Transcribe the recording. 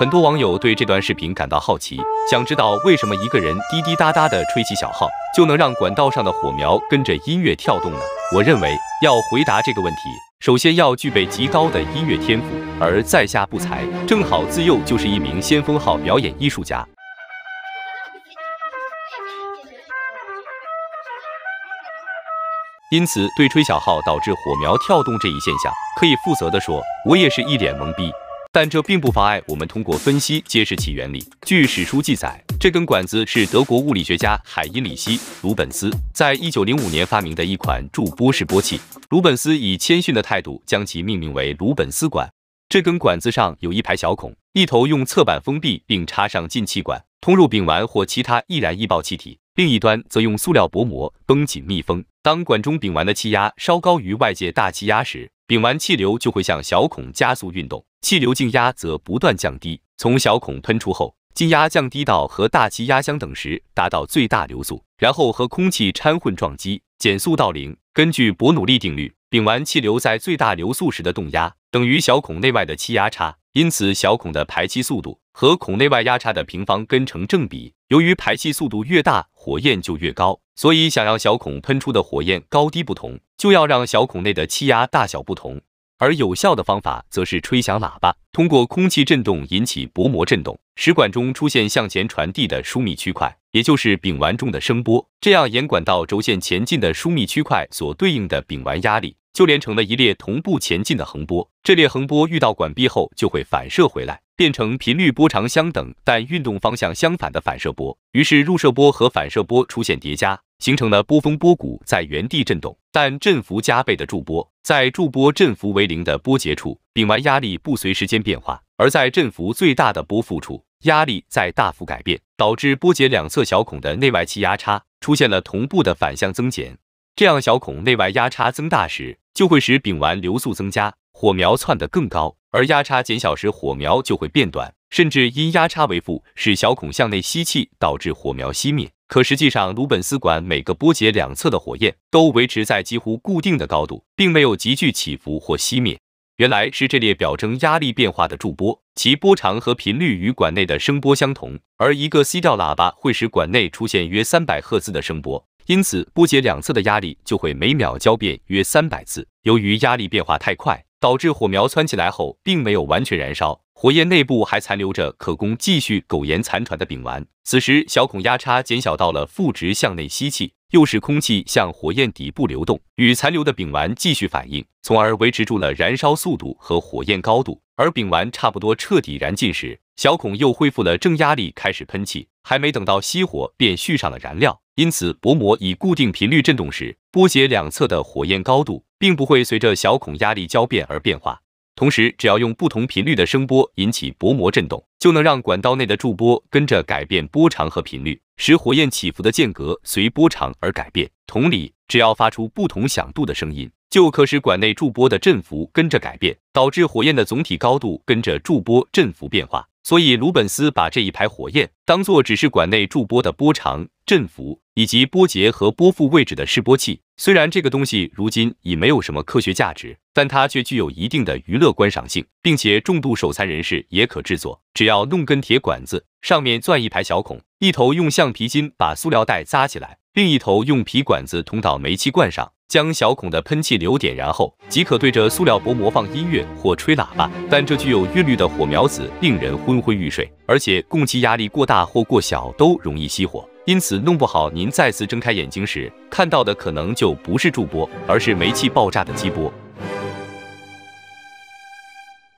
很多网友对这段视频感到好奇，想知道为什么一个人滴滴答答的吹起小号，就能让管道上的火苗跟着音乐跳动呢？我认为要回答这个问题，首先要具备极高的音乐天赋，而在下不才，正好自幼就是一名先锋号表演艺术家，因此对吹小号导致火苗跳动这一现象，可以负责的说，我也是一脸懵逼。但这并不妨碍我们通过分析揭示其原理。据史书记载，这根管子是德国物理学家海因里希·鲁本斯在1905年发明的一款驻波示波器。鲁本斯以谦逊的态度将其命名为鲁本斯管。这根管子上有一排小孔，一头用侧板封闭并插上进气管，通入丙烷或其他易燃易爆气体；另一端则用塑料薄膜绷紧密封。当管中丙烷的气压稍高于外界大气压时，丙烷气流就会向小孔加速运动。气流静压则不断降低，从小孔喷出后，静压降低到和大气压相等时，达到最大流速，然后和空气掺混撞击，减速到零。根据伯努利定律，丙烷气流在最大流速时的动压等于小孔内外的气压差，因此小孔的排气速度和孔内外压差的平方根成正比。由于排气速度越大，火焰就越高，所以想要小孔喷出的火焰高低不同，就要让小孔内的气压大小不同。而有效的方法则是吹响喇叭，通过空气振动引起薄膜振动，食管中出现向前传递的疏密区块，也就是丙烷中的声波。这样沿管道轴线前进的疏密区块所对应的丙烷压力，就连成了一列同步前进的横波。这列横波遇到管壁后就会反射回来，变成频率波长相等但运动方向相反的反射波。于是入射波和反射波出现叠加。形成了波峰波谷在原地震动，但振幅加倍的驻波，在驻波振幅为零的波节处，丙烷压力不随时间变化；而在振幅最大的波腹处，压力在大幅改变，导致波节两侧小孔的内外气压差出现了同步的反向增减。这样，小孔内外压差增大时，就会使丙烷流速增加，火苗窜得更高；而压差减小时，火苗就会变短，甚至因压差为负，使小孔向内吸气，导致火苗熄灭。可实际上，鲁本斯管每个波节两侧的火焰都维持在几乎固定的高度，并没有急剧起伏或熄灭。原来是这列表征压力变化的驻波，其波长和频率与管内的声波相同。而一个 C 调喇叭会使管内出现约三百赫兹的声波，因此波节两侧的压力就会每秒交变约三百次。由于压力变化太快，导致火苗窜起来后，并没有完全燃烧，火焰内部还残留着可供继续苟延残喘的丙烷。此时小孔压差减小到了负值，向内吸气，又使空气向火焰底部流动，与残留的丙烷继续反应，从而维持住了燃烧速度和火焰高度。而丙烷差不多彻底燃尽时，小孔又恢复了正压力，开始喷气，还没等到熄火便续上了燃料。因此薄膜以固定频率振动时。波节两侧的火焰高度并不会随着小孔压力交变而变化。同时，只要用不同频率的声波引起薄膜振动，就能让管道内的驻波跟着改变波长和频率，使火焰起伏的间隔随波长而改变。同理，只要发出不同响度的声音，就可使管内驻波的振幅跟着改变，导致火焰的总体高度跟着驻波振幅变化。所以，鲁本斯把这一排火焰当做只是管内驻波的波长、振幅以及波节和波腹位置的示波器。虽然这个东西如今已没有什么科学价值，但它却具有一定的娱乐观赏性，并且重度手残人士也可制作。只要弄根铁管子，上面钻一排小孔，一头用橡皮筋把塑料袋扎起来。另一头用皮管子通到煤气罐上，将小孔的喷气流点燃后，即可对着塑料薄膜放音乐或吹喇叭。但这具有韵律的火苗子令人昏昏欲睡，而且供气压力过大或过小都容易熄火，因此弄不好，您再次睁开眼睛时看到的可能就不是驻波，而是煤气爆炸的激波。